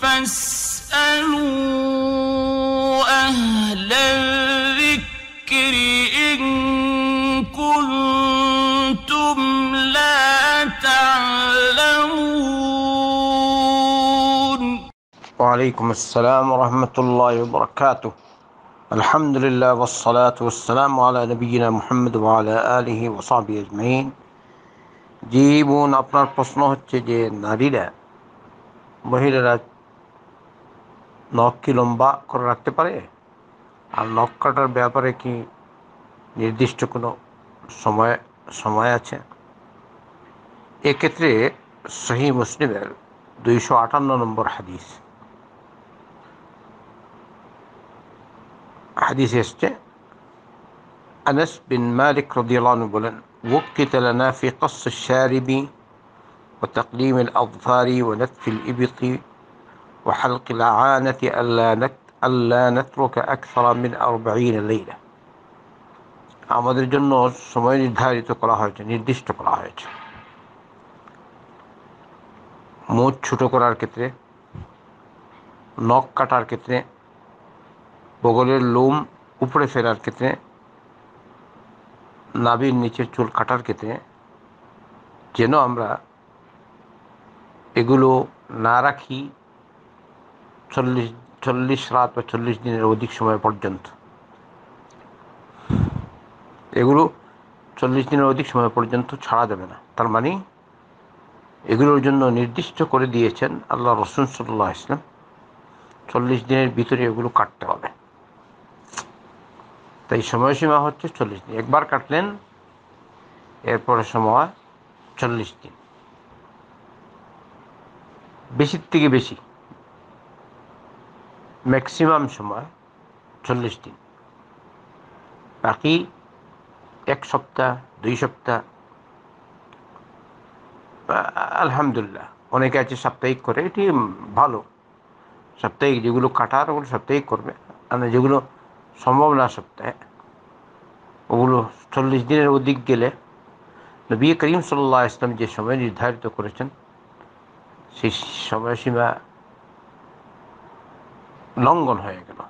فاسألوا أهل الذكر إن كنتم لا تعلمون وعليكم السلام ورحمة الله وبركاته الحمد لله والصلاة والسلام على نبينا محمد وعلى آله وصحبه أجمعين جيبون أبنى আপনার প্রশ্ন হচ্ছে যে মহিলারা নখ কি লম্বা করে রাখতে পারে আর নখ কাটার ব্যাপারে কি নির্দিষ্ট কোনো সময় সময় আছে এক্ষেত্রে সহি মুসলিমের দুইশো আটান্ন নম্বর হাদিস হাদিস এসছে আনাস বিন মালিক রদিয়ালু বলেন وكت لنا في قص الشارب وتقليم الأظفار ونتف الإبط وحلق العانة ألا ألا نترك أكثر من أربعين ليلة আমাদের জন্য সময় নির্ধারিত করা হয়েছে নির্দিষ্ট করা হয়েছে মুখ ছোট করার ক্ষেত্রে নখ কাটার ক্ষেত্রে বগলের লোম উপরে ফেরার ক্ষেত্রে নাভির নিচের চুল কাটার ক্ষেত্রে যেন আমরা এগুলো না রাখি চল্লিশ চল্লিশ রাত বা চল্লিশ দিনের অধিক সময় পর্যন্ত এগুলো চল্লিশ দিনের অধিক সময় পর্যন্ত ছাড়া যাবে না তার মানে এগুলোর জন্য নির্দিষ্ট করে দিয়েছেন আল্লাহ রসুন সাল্লাহ ইসলাম চল্লিশ দিনের ভিতরে এগুলো কাটতে হবে তাই সময়সীমা হচ্ছে চল্লিশ দিন একবার কাটলেন এরপরে সময় চল্লিশ দিন বেশির থেকে বেশি ম্যাক্সিমাম সময় চল্লিশ দিন বাকি এক সপ্তাহ দুই সপ্তাহ আলহামদুলিল্লাহ অনেকে আছে সাপ্তাহিক করে এটি ভালো সাপ্তাহিক যেগুলো কাটার ওগুলো সাপ্তাহিক করবে মানে যেগুলো সম্ভব না সপ্তাহে ওগুলো চল্লিশ দিনের অধিক গেলে নবী করিম সাল্লাহ ইসলাম যে সময় নির্ধারিত করেছেন সেই সময়সীমা লঙ্ঘন হয়ে গেল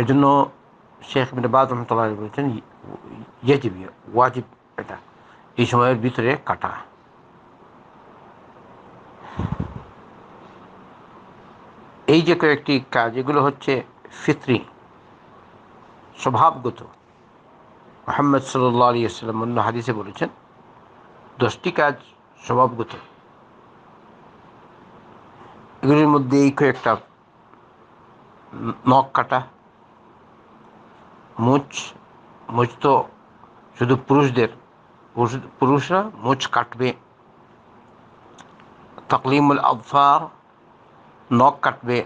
এজন্য শেখ বাদ রহমতুল্লাহ বলেছেন ইয়েজিব ওয়াজিব এটা এই সময়ের ভিতরে কাটা এই যে কয়েকটি কাজ এগুলো হচ্ছে ফিত্রি স্বভাবগত মোহাম্মদ সাল্লাহ আলিয়া সাল্লাম অন্য হাদিসে বলেছেন দশটি কাজ স্বভাবগত এগুলির মধ্যে এই কয়েকটা নখ কাটা মুচ মুচ তো শুধু পুরুষদের পুরুষরা মুচ কাটবে তকলিমুল আফার নখ কাটবে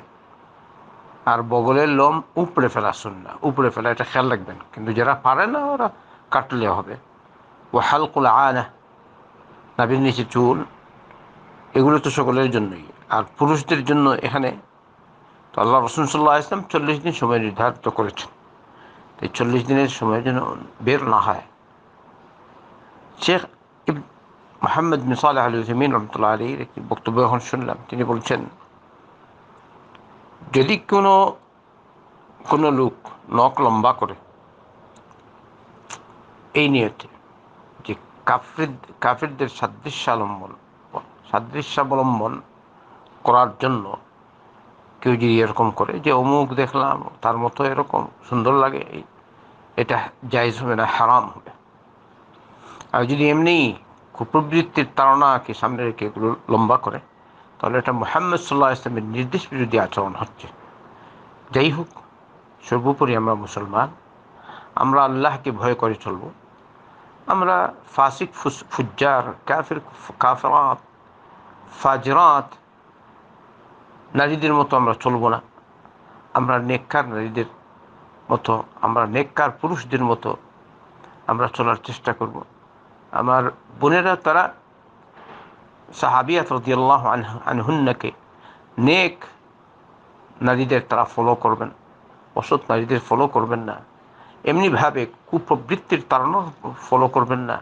আর বগলের লোম উপড়ে ফেলা না উপড়ে ফেলা এটা খেয়াল রাখবেন কিন্তু যারা পারে না ওরা কাটলে হবে ও হালকুল না নাভির নিচে চুল এগুলো তো সকলের জন্যই আর পুরুষদের জন্য এখানে তো আল্লাহ রসুন সাল্লাহ ইসলাম চল্লিশ দিন সময় নির্ধারিত করেছেন এই চল্লিশ দিনের সময় যেন বের না হয় শেখ মোহাম্মদ মিসাল আলী হুসমিন রহমতুল্লাহ আলীর একটি বক্তব্য এখন শুনলাম তিনি বলছেন যদি কোনো কোনো লোক নখ লম্বা করে এই নিয়তে যে কাফির কাফিরদের সাদৃশ্যালম্বন সাদৃশ্যাবলম্বন করার জন্য কেউ যদি এরকম করে যে অমুক দেখলাম তার মতো এরকম সুন্দর লাগে এটা জায়জ হবে না হারাম হবে আর যদি এমনি কুপ্রবৃত্তির কি সামনে রেখে এগুলো লম্বা করে তাহলে এটা মোহাম্মদ সাল্লাহ ইসলামের নির্দেশ বিরোধী আচরণ হচ্ছে যাই হোক সর্বোপরি আমরা মুসলমান আমরা আল্লাহকে ভয় করে চলব আমরা ফাসিক ফুজ্জার কাফির কাফরাত ফাজরাত নারীদের মতো আমরা চলবো না আমরা নেককার নারীদের মতো আমরা নেককার পুরুষদের মতো আমরা চলার চেষ্টা করব আমার বোনেরা তারা সাহাবিয়াত রদিয়াল্লাহ আনহুন্নাকে নেক নারীদের তারা ফলো করবেন অসৎ নারীদের ফলো করবেন না এমনিভাবে কুপ্রবৃত্তির তারানো ফলো করবেন না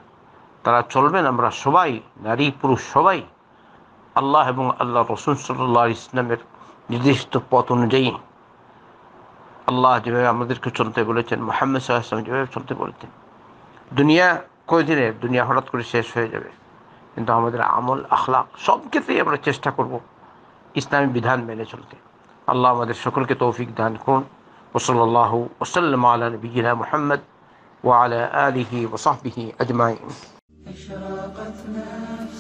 তারা চলবেন আমরা সবাই নারী পুরুষ সবাই আল্লাহ এবং আল্লাহ রসুল সাল্লাহ ইসলামের নির্দিষ্ট পথ অনুযায়ী আল্লাহ যেভাবে আমাদেরকে চলতে বলেছেন মোহাম্মদ সাল্লাহাম যেভাবে চলতে বলেছেন দুনিয়া কয়দিনের দুনিয়া হঠাৎ করে শেষ হয়ে যাবে কিন্তু আমাদের আমল আখলাক সব ক্ষেত্রেই আমরা চেষ্টা করব ইসলামী বিধান মেনে চলতে আল্লাহ আমাদের সকলকে তৌফিক দান করুন ওসল্লাহ ওসাল্লাম আলা নবীনা মোহাম্মদ وعلى آله وصحبه أجمعين